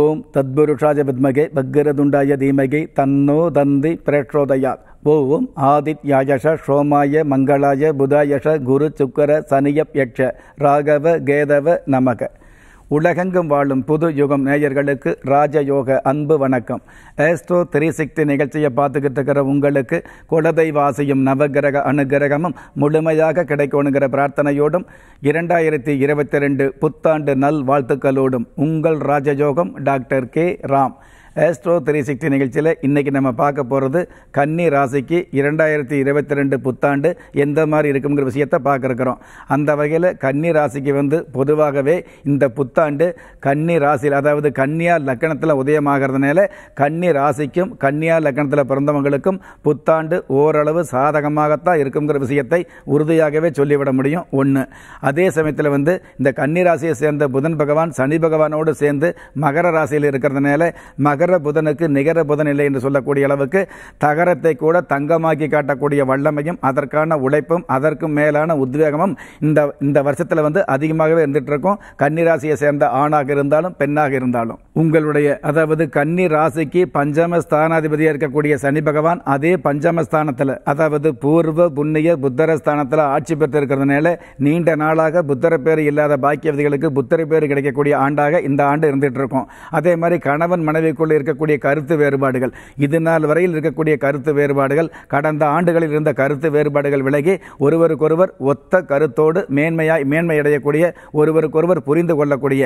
ஓம் தத்புருஷாய வித்மகே பக்ரதுண்டாய தீமகே தன்னோ தந்தி பிரேட்சோதயாத் ஓம் ஆதித்யாயஷ ஷோமாய மங்களாய புதாயஷ குரு சுக்கர சனியப் யட்ச ராகவ கேதவ நமக உலகெங்கும் வாழும் புது யுகம் நேயர்களுக்கு ராஜயோக அன்பு வணக்கம் ஏஸ்ட்ரோ த்ரீ சிக்ஸ்டி நிகழ்ச்சியை பார்த்துக்கிட்டு இருக்கிற உங்களுக்கு குலதை வாசியும் நவகிரக அனுகிரகமும் முழுமையாக கிடைக்கணுங்கிற பிரார்த்தனையோடும் இரண்டாயிரத்தி இருபத்தி ரெண்டு புத்தாண்டு நல் வாழ்த்துக்களோடும் உங்கள் ராஜயோகம் doctor K Ram astro three sixty நிகழ்ச்சியில் இன்றைக்கி நம்ம பார்க்க போகிறது கன்னி ராசிக்கு இரண்டாயிரத்தி இருபத்தி ரெண்டு புத்தாண்டு எந்த மாதிரி இருக்குங்கிற விஷயத்தை பார்க்குறோம் அந்த வகையில் கன்னி ராசிக்கு வந்து பொதுவாகவே இந்த புத்தாண்டு கன்னி ராசியில் அதாவது கன்னியா லக்கணத்தில் உதயமாகிறதுனால கன்னி ராசிக்கும் கன்னியா லக்கணத்தில் பிறந்தவங்களுக்கும் புத்தாண்டு ஓரளவு சாதகமாகத்தான் இருக்குங்கிற விஷயத்தை உறுதியாகவே சொல்லிவிட முடியும் ஒன்று அதே சமயத்தில் வந்து இந்த கன்னி ராசியை சேர்ந்த புதன் பகவான் சனி பகவானோடு சேர்ந்து மகர ராசியில் இருக்கிறதுனால மகர தகர புதனுக்கு நிகர புதன் இல்லை என்று சொல்லக்கூடிய அளவுக்கு தகரத்தை கூட தங்கமாக்கி காட்டக்கூடிய வல்லமையும் அதற்கான உழைப்பும் அதற்கும் மேலான உத்வேகமும் இந்த இந்த வருஷத்தில் வந்து அதிகமாகவே இருந்துட்டு இருக்கும் கன்னிராசியை சேர்ந்த ஆணாக இருந்தாலும் பெண்ணாக இருந்தாலும் உங்களுடைய அதாவது கன்னி ராசிக்கு பஞ்சம ஸ்தானாதிபதியாக இருக்கக்கூடிய சனி பகவான் அதே பஞ்சம ஸ்தானத்தில் அதாவது பூர்வ புண்ணிய புத்தர ஸ்தானத்தில் ஆட்சி பெற்று இருக்கிறதுனால நீண்ட நாளாக புத்தர பேர் இல்லாத பாக்கியவதிகளுக்கு புத்தர பேர் கிடைக்கக்கூடிய ஆண்டாக இந்த ஆண்டு இருந்துட்டு இருக்கும் அதே மாதிரி கணவன் மனைவிக்குள்ளே இருக்கக்கூடிய கருத்து வேறுபாடுகள் இது நாள் வரையில் இருக்கக்கூடிய கருத்து வேறுபாடுகள் கடந்த ஆண்டுகளில் இருந்த கருத்து வேறுபாடுகள் விலகி ஒருவருக்கொருவர் ஒத்த கருத்தோடு மேன்மையாய் மேன்மையடையக்கூடிய ஒருவருக்கொருவர் புரிந்து கொள்ளக்கூடிய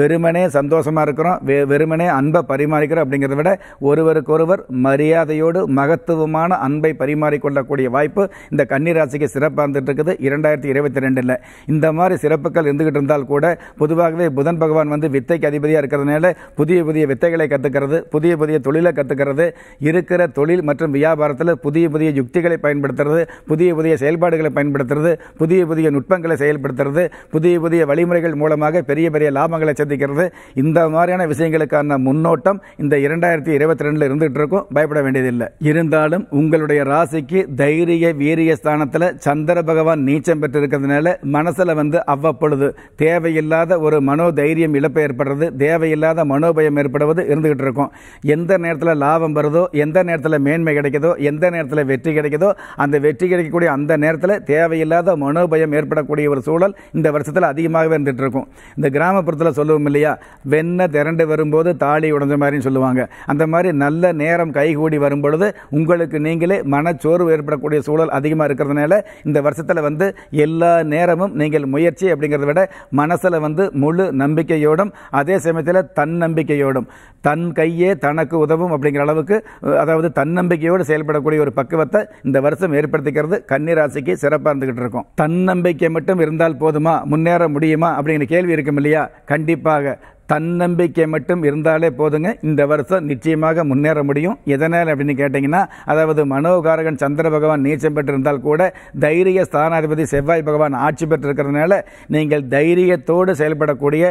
வெறுமனே சந்தோஷமாக இருக்கிறோம் வெறுமனே அன்பை பரிமாறிக்கிறோம் அப்படிங்கிறத விட ஒருவருக்கொருவர் மரியாதையோடு மகத்துவமான அன்பை பரிமாறிக்கொள்ளக்கூடிய வாய்ப்பு இந்த கன்னிராசிக்கு சிறப்பாக இருந்துட்டு இருக்குது இரண்டாயிரத்தி இருபத்தி ரெண்டில் இந்த மாதிரி சிறப்புகள் இருந்துகிட்டு இருந்தால் கூட பொதுவாகவே புதன் பகவான் வந்து வித்தைக்கு அதிபதியாக இருக்கிறதுனால புதிய புதிய வித்தைகளை கற்றுக்கிற கற்றுக்கிறது புதிய புதிய தொழிலை கற்றுக்கிறது இருக்கிற தொழில் மற்றும் வியாபாரத்தில் புதிய புதிய யுக்திகளை பயன்படுத்துறது புதிய புதிய செயல்பாடுகளை பயன்படுத்துறது புதிய புதிய நுட்பங்களை செயல்படுத்துறது புதிய புதிய வழிமுறைகள் மூலமாக பெரிய பெரிய லாபங்களை சந்திக்கிறது இந்த மாதிரியான விஷயங்களுக்கான முன்னோட்டம் இந்த இரண்டாயிரத்தி இருபத்தி ரெண்டில் இருந்துகிட்டு இருக்கும் பயப்பட வேண்டியதில்லை இருந்தாலும் உங்களுடைய ராசிக்கு தைரிய வீரிய ஸ்தானத்தில் சந்திர பகவான் நீச்சம் பெற்றிருக்கிறதுனால மனசில் வந்து அவ்வப்பொழுது தேவையில்லாத ஒரு மனோ தைரியம் இழப்பு ஏற்படுறது தேவையில்லாத மனோபயம் ஏற்படுவது இருந்துகிட்டு இருக்கும் எந்த நேரத்தில் லாபம் வருதோ எந்த நேரத்தில் மேன்மை கிடைக்குதோ எந்த நேரத்தில் வெற்றி கிடைக்குதோ அந்த வெற்றி கிடைக்கக்கூடிய அந்த நேரத்தில் தேவையில்லாத மனோபயம் ஏற்படக்கூடிய ஒரு சூழல் இந்த வருஷத்தில் அதிகமாகவே இருந்துட்டு இருக்கும் இந்த கிராமப்புறத்தில் சொல்லுவோம் இல்லையா வெண்ணை திரண்டு வரும்போது தாலி உடஞ்ச மாதிரின்னு சொல்லுவாங்க அந்த மாதிரி நல்ல நேரம் கைகூடி வரும்பொழுது உங்களுக்கு நீங்களே மனச்சோர்வு ஏற்படக்கூடிய சூழல் அதிகமாக இருக்கிறதுனால இந்த வருஷத்தில் வந்து எல்லா நேரமும் நீங்கள் முயற்சி அப்படிங்கிறத விட மனசில் வந்து முழு நம்பிக்கையோடும் அதே சமயத்தில் தன்னம்பிக்கையோடும் தன் கையே தனக்கு உதவும் அப்படிங்கிற அளவுக்கு அதாவது தன்னம்பிக்கையோடு செயல்படக்கூடிய ஒரு பக்குவத்தை இந்த வருஷம் ஏற்படுத்திக்கிறது கன்னிராசிக்கு சிறப்பாக இருந்துகிட்டு இருக்கும் தன்னம்பிக்கை மட்டும் இருந்தால் போதுமா முன்னேற முடியுமா அப்படிங்கிற கேள்வி இருக்கும் இல்லையா கண்டிப்பாக தன்னம்பிக்கை மட்டும் இருந்தாலே போதுங்க இந்த வருஷம் நிச்சயமாக முன்னேற முடியும் எதனால் அப்படின்னு கேட்டிங்கன்னா அதாவது மனோகாரகன் சந்திர பகவான் நீச்சம் பெற்றிருந்தால் கூட தைரிய ஸ்தானாதிபதி செவ்வாய் பகவான் ஆட்சி பெற்றிருக்கிறதுனால நீங்கள் தைரியத்தோடு செயல்படக்கூடிய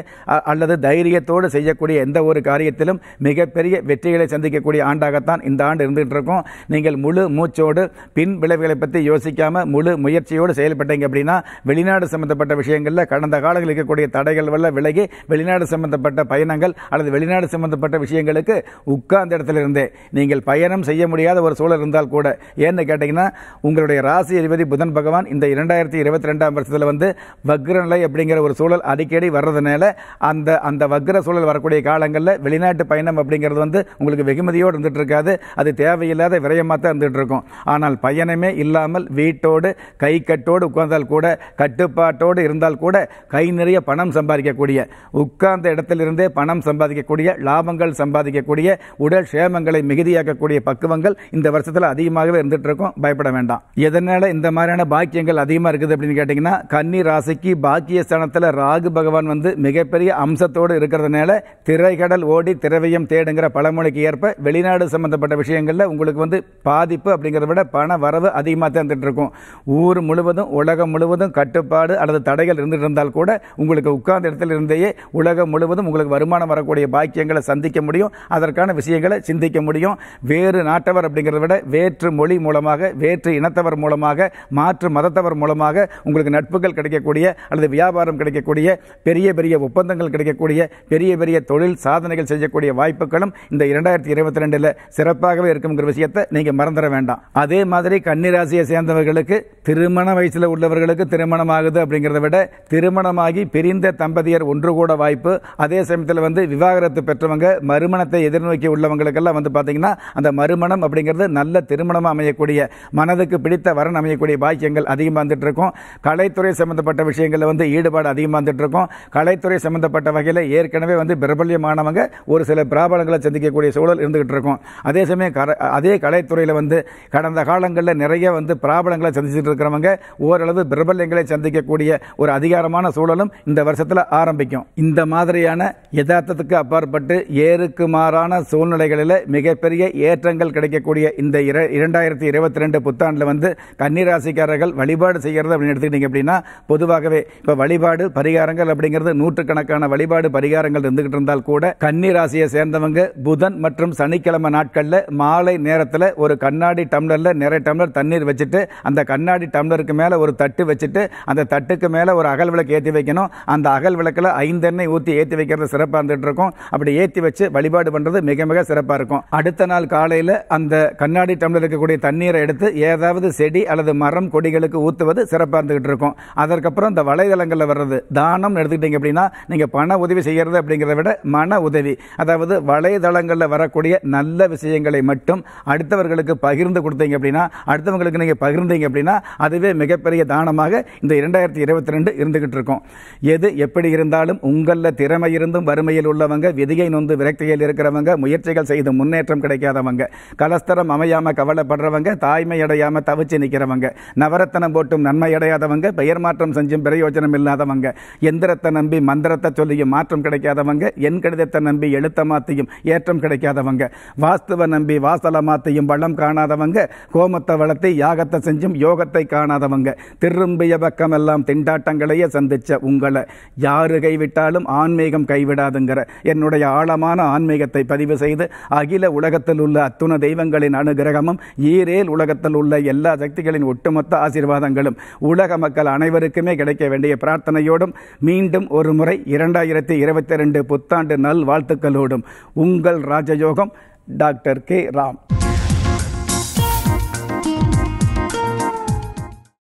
அல்லது தைரியத்தோடு செய்யக்கூடிய எந்த ஒரு காரியத்திலும் மிகப்பெரிய வெற்றிகளை சந்திக்கக்கூடிய ஆண்டாகத்தான் இந்த ஆண்டு இருந்துகிட்டு இருக்கோம் நீங்கள் முழு மூச்சோடு பின் விளைவுகளை பற்றி யோசிக்காமல் முழு முயற்சியோடு செயல்பட்டீங்க அப்படின்னா வெளிநாடு சம்பந்தப்பட்ட விஷயங்களில் கடந்த காலங்களில் இருக்கக்கூடிய தடைகள் வல்ல விலகி வெளிநாடு சம்பந்தப்பட்ட சம்பந்தப்பட்ட பயணங்கள் அல்லது வெளிநாடு சம்பந்தப்பட்ட விஷயங்களுக்கு உட்கார்ந்த இடத்துல இருந்தே நீங்கள் பயணம் செய்ய முடியாத ஒரு சூழல் இருந்தால் கூட ஏன்னு கேட்டிங்கன்னா உங்களுடைய ராசி அதிபதி புதன் பகவான் இந்த இரண்டாயிரத்தி இருபத்தி ரெண்டாம் வருஷத்தில் வந்து வக்ரநிலை அப்படிங்கிற ஒரு சூழல் அடிக்கடி வர்றதுனால அந்த அந்த வக்ர சூழல் வரக்கூடிய காலங்களில் வெளிநாட்டு பயணம் அப்படிங்கிறது வந்து உங்களுக்கு வெகுமதியோடு இருந்துகிட்டு இருக்காது அது தேவையில்லாத விரயமாக தான் இருந்துகிட்டு இருக்கும் ஆனால் பயணமே இல்லாமல் வீட்டோடு கை கட்டோடு உட்கார்ந்தால் கூட கட்டுப்பாட்டோடு இருந்தால் கூட கை நிறைய பணம் சம்பாதிக்கக்கூடிய உட்கார்ந்த இடத்துல விஷயத்திலிருந்தே பணம் சம்பாதிக்கக்கூடிய லாபங்கள் சம்பாதிக்கக்கூடிய உடல் சேமங்களை மிகுதியாக்கக்கூடிய பக்குவங்கள் இந்த வருஷத்தில் அதிகமாகவே இருந்துட்டு இருக்கும் பயப்பட வேண்டாம் எதனால இந்த மாதிரியான பாக்கியங்கள் அதிகமாக இருக்குது அப்படின்னு கேட்டிங்கன்னா கன்னி ராசிக்கு பாக்கிய ராகு பகவான் வந்து மிகப்பெரிய அம்சத்தோடு இருக்கிறதுனால திரைகடல் ஓடி திரவியம் தேடுங்கிற பழமொழிக்கு ஏற்ப வெளிநாடு சம்பந்தப்பட்ட விஷயங்களில் உங்களுக்கு வந்து பாதிப்பு அப்படிங்கிறத விட பண வரவு அதிகமாக தான் இருந்துட்டு இருக்கும் ஊர் முழுவதும் உலகம் முழுவதும் கட்டுப்பாடு அல்லது தடைகள் இருந்துட்டு இருந்தால் கூட உங்களுக்கு உட்கார்ந்த இடத்துல இருந்தே உலகம் முழுவதும் மாதம் உங்களுக்கு வருமானம் வரக்கூடிய பாக்கியங்களை சந்திக்க முடியும் அதற்கான விஷயங்களை சிந்திக்க முடியும் வேறு நாட்டவர் அப்படிங்கிறத விட வேற்று மொழி மூலமாக வேற்று இனத்தவர் மூலமாக மாற்று மதத்தவர் மூலமாக உங்களுக்கு நட்புகள் கிடைக்கக்கூடிய அல்லது வியாபாரம் கிடைக்கக்கூடிய பெரிய பெரிய ஒப்பந்தங்கள் கிடைக்கக்கூடிய பெரிய பெரிய தொழில் சாதனைகள் செய்யக்கூடிய வாய்ப்புகளும் இந்த இரண்டாயிரத்தி இருபத்தி ரெண்டில் சிறப்பாகவே இருக்குங்கிற விஷயத்தை நீங்கள் மறந்துட வேண்டாம் அதே மாதிரி கன்னிராசியை சேர்ந்தவர்களுக்கு திருமண வயசில் உள்ளவர்களுக்கு திருமணம் ஆகுது அப்படிங்கிறத விட திருமணமாகி பிரிந்த தம்பதியர் ஒன்று கூட வாய்ப்பு அது அதே சமயத்தில் வந்து விவாகரத்து பெற்றவங்க மறுமணத்தை எதிர்நோக்கி உள்ளவங்களுக்கெல்லாம் வந்து பார்த்திங்கன்னா அந்த மறுமணம் அப்படிங்கிறது நல்ல திருமணமாக அமையக்கூடிய மனதுக்கு பிடித்த வரன் அமையக்கூடிய பாக்கியங்கள் அதிகமாக வந்துட்டு இருக்கும் கலைத்துறை சம்மந்தப்பட்ட விஷயங்களில் வந்து ஈடுபாடு அதிகமாக வந்துட்டு இருக்கும் கலைத்துறை சம்மந்தப்பட்ட வகையில் ஏற்கனவே வந்து பிரபல்யமானவங்க ஒரு சில பிராபலங்களை சந்திக்கக்கூடிய சூழல் இருந்துகிட்டு இருக்கும் அதே சமயம் அதே கலைத்துறையில் வந்து கடந்த காலங்களில் நிறைய வந்து பிராபலங்களை சந்திச்சுட்டு இருக்கிறவங்க ஓரளவு பிரபல்யங்களை சந்திக்கக்கூடிய ஒரு அதிகாரமான சூழலும் இந்த வருஷத்தில் ஆரம்பிக்கும் இந்த மாதிரியான நிலையான யதார்த்தத்துக்கு அப்பாற்பட்டு ஏருக்கு மாறான சூழ்நிலைகளில் மிகப்பெரிய ஏற்றங்கள் கிடைக்கக்கூடிய இந்த இர இரண்டாயிரத்தி இருபத்தி ரெண்டு புத்தாண்டில் வந்து கன்னிராசிக்காரர்கள் வழிபாடு செய்கிறது அப்படின்னு எடுத்துக்கிட்டீங்க அப்படின்னா பொதுவாகவே இப்போ வழிபாடு பரிகாரங்கள் அப்படிங்கிறது நூற்றுக்கணக்கான வழிபாடு பரிகாரங்கள் இருந்துகிட்டு இருந்தால் கூட கன்னிராசியை சேர்ந்தவங்க புதன் மற்றும் சனிக்கிழமை நாட்களில் மாலை நேரத்தில் ஒரு கண்ணாடி டம்ளரில் நிறைய டம்ளர் தண்ணீர் வச்சுட்டு அந்த கண்ணாடி டம்ளருக்கு மேலே ஒரு தட்டு வச்சுட்டு அந்த தட்டுக்கு மேலே ஒரு அகல் விளக்கு ஏற்றி வைக்கணும் அந்த அகல் விளக்கில் ஐந்தெண்ணெய் ஊற்றி ஏற்றி வைக்க வைக்கிறது சிறப்பாக இருந்துகிட்டு அப்படி ஏற்றி வச்சு வழிபாடு பண்ணுறது மிக மிக சிறப்பாக இருக்கும் அடுத்த நாள் காலையில் அந்த கண்ணாடி டம்ளர் இருக்கக்கூடிய தண்ணீரை எடுத்து ஏதாவது செடி அல்லது மரம் கொடிகளுக்கு ஊற்றுவது சிறப்பாக இருந்துகிட்டு இருக்கும் அதற்கப்புறம் இந்த வலைதளங்களில் வர்றது தானம் எடுத்துக்கிட்டீங்க அப்படின்னா நீங்கள் பண உதவி செய்கிறது அப்படிங்கிறத விட மன உதவி அதாவது வலைதளங்களில் வரக்கூடிய நல்ல விஷயங்களை மட்டும் அடுத்தவர்களுக்கு பகிர்ந்து கொடுத்தீங்க அப்படின்னா அடுத்தவங்களுக்கு நீங்கள் பகிர்ந்தீங்க அப்படின்னா அதுவே மிகப்பெரிய தானமாக இந்த இரண்டாயிரத்தி இருபத்தி ரெண்டு இருந்துகிட்டு இருக்கும் எது எப்படி இருந்தாலும் உங்களில் திறமை இருந்தும் வறுமையில் உள்ளவங்க விதியை நொந்து விரக்தியில் இருக்கிறவங்க முயற்சிகள் செய்து முன்னேற்றம் கிடைக்காதவங்க கலஸ்தரம் அமையாமல் கவலைப்படுறவங்க தாய்மை அடையாமல் தவிச்சு நிற்கிறவங்க நவரத்தனம் போட்டும் நன்மை அடையாதவங்க பெயர் மாற்றம் செஞ்சும் பிரயோஜனம் இல்லாதவங்க எந்திரத்தை நம்பி மந்திரத்தை சொல்லியும் மாற்றம் கிடைக்காதவங்க என் கடிதத்தை நம்பி எழுத்த மாற்றியும் ஏற்றம் கிடைக்காதவங்க வாஸ்துவ நம்பி வாசல மாற்றியும் வளம் காணாதவங்க கோமத்தை வளர்த்தி யாகத்தை செஞ்சும் யோகத்தை காணாதவங்க திரும்பிய பக்கமெல்லாம் திண்டாட்டங்களையே சந்திச்ச உங்களை யாரு கைவிட்டாலும் ஆன்மீகம் கைவிடாதுங்கிற என்னுடைய ஆழமான ஆன்மீகத்தை பதிவு செய்து அகில உலகத்தில் உள்ள அத்துண தெய்வங்களின் அனுகிரகமும் ஈரேல் உலகத்தில் உள்ள எல்லா சக்திகளின் ஒட்டுமொத்த ஆசீர்வாதங்களும் உலக மக்கள் அனைவருக்குமே கிடைக்க வேண்டிய பிரார்த்தனையோடும் மீண்டும் ஒரு முறை இரண்டாயிரத்தி இருபத்தி ரெண்டு புத்தாண்டு நல் வாழ்த்துக்களோடும் உங்கள் ராஜயோகம் டாக்டர் கே ராம்